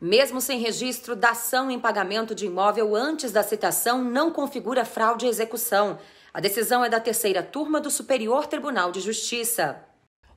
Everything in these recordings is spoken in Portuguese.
Mesmo sem registro da ação em pagamento de imóvel antes da citação, não configura fraude à execução. A decisão é da terceira turma do Superior Tribunal de Justiça.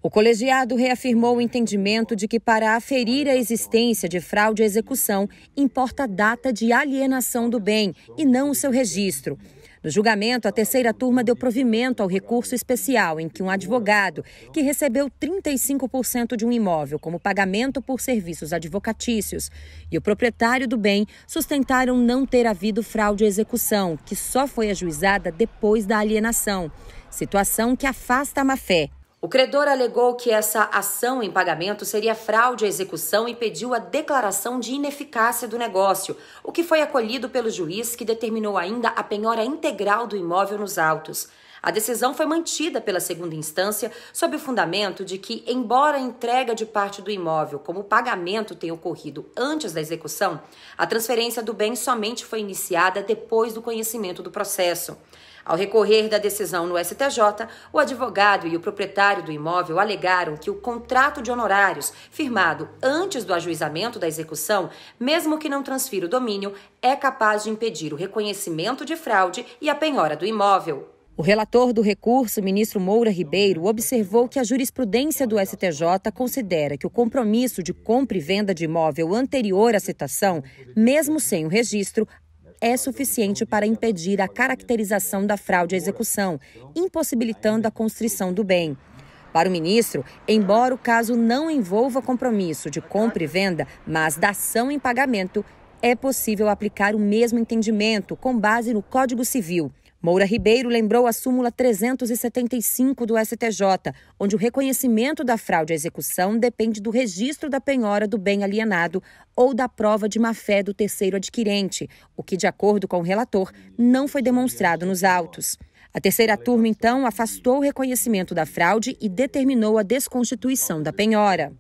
O colegiado reafirmou o entendimento de que, para aferir a existência de fraude à execução, importa a data de alienação do bem e não o seu registro. No julgamento, a terceira turma deu provimento ao recurso especial em que um advogado que recebeu 35% de um imóvel como pagamento por serviços advocatícios e o proprietário do bem sustentaram não ter havido fraude à execução, que só foi ajuizada depois da alienação, situação que afasta a má-fé o credor alegou que essa ação em pagamento seria fraude à execução e pediu a declaração de ineficácia do negócio, o que foi acolhido pelo juiz que determinou ainda a penhora integral do imóvel nos autos. A decisão foi mantida pela segunda instância sob o fundamento de que, embora a entrega de parte do imóvel como pagamento tenha ocorrido antes da execução, a transferência do bem somente foi iniciada depois do conhecimento do processo. Ao recorrer da decisão no STJ, o advogado e o proprietário proprietário do imóvel alegaram que o contrato de honorários, firmado antes do ajuizamento da execução, mesmo que não transfira o domínio, é capaz de impedir o reconhecimento de fraude e a penhora do imóvel. O relator do recurso, ministro Moura Ribeiro, observou que a jurisprudência do STJ considera que o compromisso de compra e venda de imóvel anterior à citação, mesmo sem o registro, é suficiente para impedir a caracterização da fraude à execução, impossibilitando a constrição do bem. Para o ministro, embora o caso não envolva compromisso de compra e venda, mas da ação em pagamento, é possível aplicar o mesmo entendimento com base no Código Civil. Moura Ribeiro lembrou a súmula 375 do STJ, onde o reconhecimento da fraude à execução depende do registro da penhora do bem alienado ou da prova de má-fé do terceiro adquirente, o que, de acordo com o relator, não foi demonstrado nos autos. A terceira turma, então, afastou o reconhecimento da fraude e determinou a desconstituição da penhora.